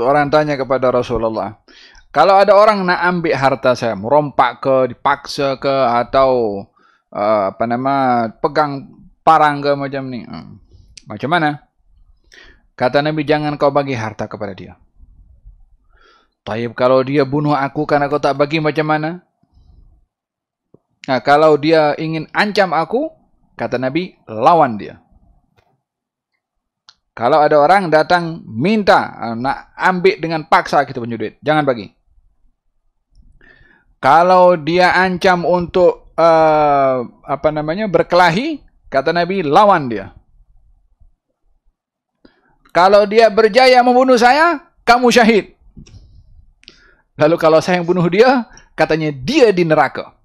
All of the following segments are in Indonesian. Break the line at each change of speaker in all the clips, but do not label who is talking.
satu orang tanya kepada Rasulullah, kalau ada orang nak ambil harta saya, merompak ke, dipaksa ke, atau uh, apa nama, pegang parang ke macam ni, hmm. macam mana? Kata Nabi, jangan kau bagi harta kepada dia. Tapi kalau dia bunuh aku karena kau tak bagi macam mana? Nah, kalau dia ingin ancam aku, kata Nabi, lawan dia. Kalau ada orang datang minta ah, nak ambil dengan paksa kita punya duit, jangan bagi. Kalau dia ancam untuk uh, apa namanya berkelahi, kata Nabi lawan dia. Kalau dia berjaya membunuh saya, kamu syahid. Lalu kalau saya yang bunuh dia, katanya dia di neraka.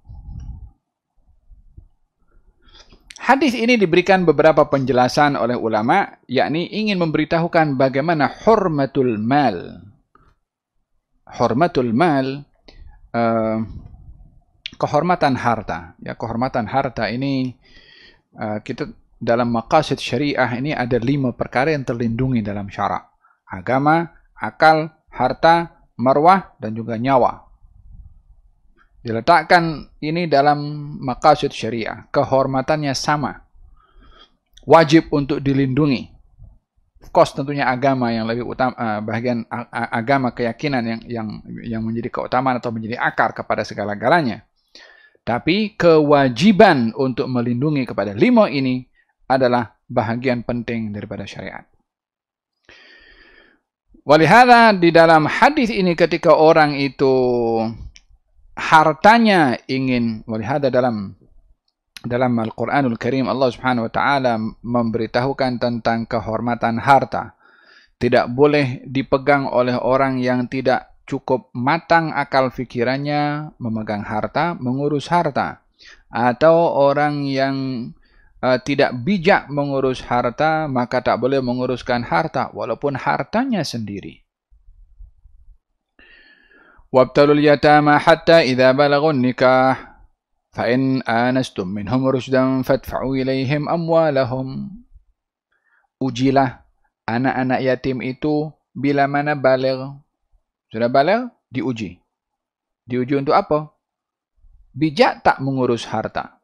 Hadis ini diberikan beberapa penjelasan oleh ulama, yakni ingin memberitahukan bagaimana hormatul mal. Hormatul mal, eh, kehormatan harta. Ya, kehormatan harta ini eh, kita dalam maqasid syariah ini ada lima perkara yang terlindungi dalam syarak. Agama, akal, harta, marwah, dan juga nyawa. Diletakkan ini dalam maqasid syariah. Kehormatannya sama. Wajib untuk dilindungi. Of course tentunya agama yang lebih utama, eh, bagian agama keyakinan yang, yang, yang menjadi keutamaan atau menjadi akar kepada segala-galanya. Tapi kewajiban untuk melindungi kepada limo ini adalah bahagian penting daripada syariat. Walihada di dalam hadis ini ketika orang itu hartanya ingin melihat dalam dalam Al-Qur'anul Karim Allah Subhanahu wa taala memberitahukan tentang kehormatan harta. Tidak boleh dipegang oleh orang yang tidak cukup matang akal fikirannya memegang harta, mengurus harta, atau orang yang uh, tidak bijak mengurus harta, maka tak boleh menguruskan harta, walaupun hartanya sendiri. وابتلوا اليتامى حتى إذا بلغوا النكاح فإن آنستم منهم رشدا فادفعوا إليهم أموالهم Ujilah anak-anak yatim itu bila mana balik. Sudah balik, diuji. Diuji untuk apa? Bijak tak mengurus harta.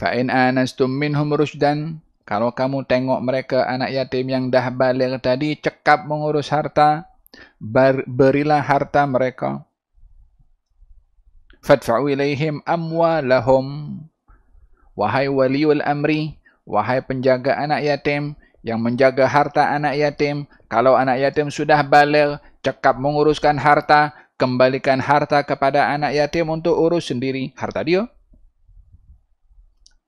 Fa'in anastum minhum rusdan. Kalau kamu tengok mereka anak yatim yang dah balik tadi, cekap mengurus harta. berilah harta mereka fadfa'u ilaihim amwalahum wahai waliul amri wahai penjaga anak yatim yang menjaga harta anak yatim kalau anak yatim sudah baligh cekap menguruskan harta kembalikan harta kepada anak yatim untuk urus sendiri harta dia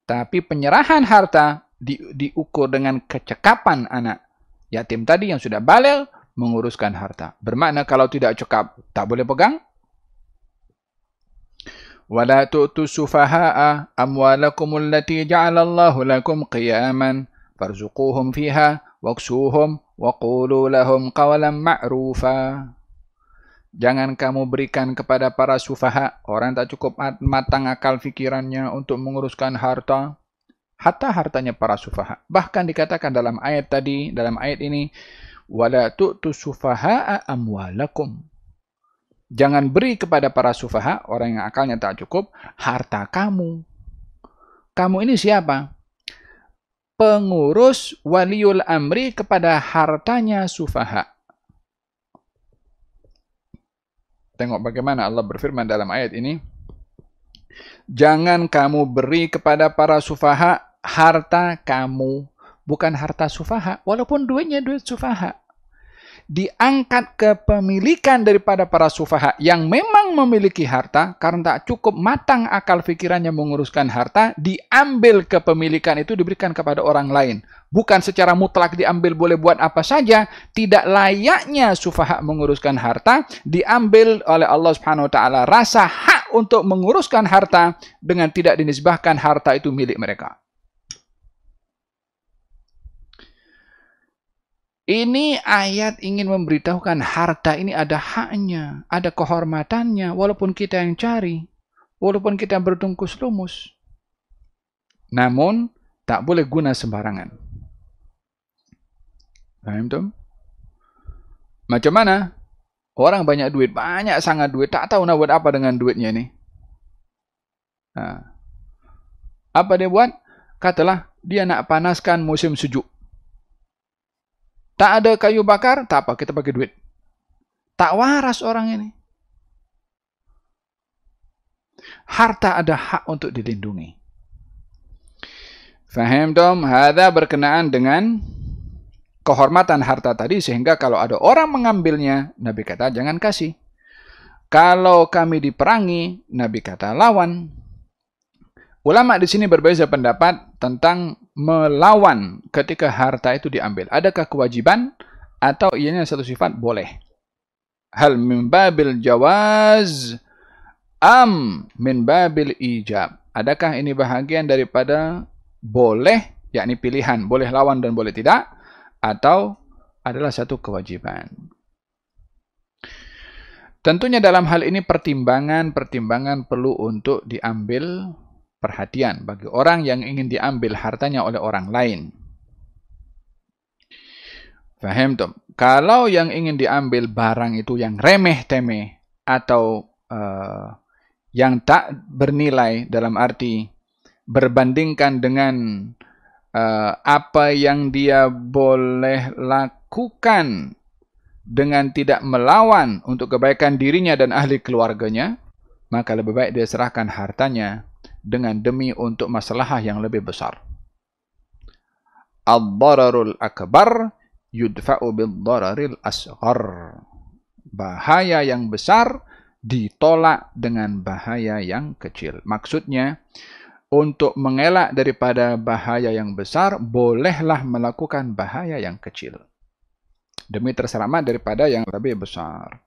tapi penyerahan harta di, diukur dengan kecekapan anak yatim tadi yang sudah baligh menguruskan harta. Bermakna kalau tidak cukup, tak boleh pegang. Wala tu'tu sufaha'a amwalakum allati ja'ala Allah lakum qiyaman farzuquhum fiha waksuhum waqulu lahum qawlan ma'rufa. Jangan kamu berikan kepada para sufaha, orang tak cukup matang akal fikirannya untuk menguruskan harta. Hatta hartanya para sufaha. Bahkan dikatakan dalam ayat tadi, dalam ayat ini, wala tu'tu sufaha'a amwalakum. Jangan beri kepada para sufaha, orang yang akalnya tak cukup, harta kamu. Kamu ini siapa? Pengurus waliul amri kepada hartanya sufaha. Tengok bagaimana Allah berfirman dalam ayat ini. Jangan kamu beri kepada para sufaha harta kamu, bukan harta sufaha, walaupun duitnya duit sufaha diangkat kepemilikan daripada para sufaha yang memang memiliki harta karena tak cukup matang akal pikirannya menguruskan harta diambil kepemilikan itu diberikan kepada orang lain bukan secara mutlak diambil boleh buat apa saja tidak layaknya sufaha menguruskan harta diambil oleh Allah Subhanahu wa taala rasa hak untuk menguruskan harta dengan tidak dinisbahkan harta itu milik mereka Ini ayat ingin memberitahukan harta ini ada haknya, ada kehormatannya, walaupun kita yang cari, walaupun kita bertungkus lumus. Namun, tak boleh guna sembarangan. Paham tuh? Macam mana? Orang banyak duit, banyak sangat duit, tak tahu nak buat apa dengan duitnya ini. Apa dia buat? Katalah, dia nak panaskan musim sejuk. Tak ada kayu bakar, tak apa, kita pakai duit. Tak waras orang ini. Harta ada hak untuk dilindungi. Faham dom? Hada berkenaan dengan kehormatan harta tadi sehingga kalau ada orang mengambilnya, Nabi kata jangan kasih. Kalau kami diperangi, Nabi kata lawan. Ulama di sini berbeza pendapat tentang melawan ketika harta itu diambil. Adakah kewajiban atau ianya satu sifat boleh? Hal min babil jawaz am min babil ijab. Adakah ini bahagian daripada boleh, yakni pilihan, boleh lawan dan boleh tidak, atau adalah satu kewajiban? Tentunya dalam hal ini pertimbangan-pertimbangan perlu untuk diambil perhatian bagi orang yang ingin diambil hartanya oleh orang lain. Faham tuh? Kalau yang ingin diambil barang itu yang remeh-temeh atau uh, yang tak bernilai dalam arti berbandingkan dengan uh, apa yang dia boleh lakukan dengan tidak melawan untuk kebaikan dirinya dan ahli keluarganya, maka lebih baik dia serahkan hartanya dengan demi untuk masalah yang lebih besar. Ad-dararul akbar yudfa'u bid-dararil asghar. Bahaya yang besar ditolak dengan bahaya yang kecil. Maksudnya, untuk mengelak daripada bahaya yang besar, bolehlah melakukan bahaya yang kecil. Demi terselamat daripada yang lebih besar.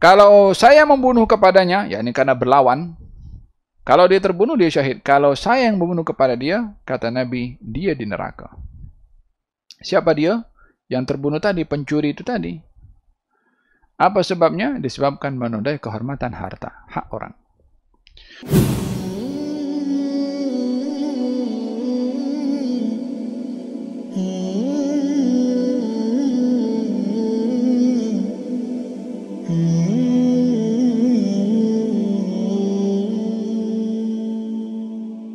Kalau saya membunuh kepadanya, yakni karena berlawan, Kalau dia terbunuh, dia syahid. Kalau saya yang membunuh kepada dia, kata Nabi, dia di neraka. Siapa dia? Yang terbunuh tadi, pencuri itu tadi. Apa sebabnya? Disebabkan menodai kehormatan harta, hak orang. Thank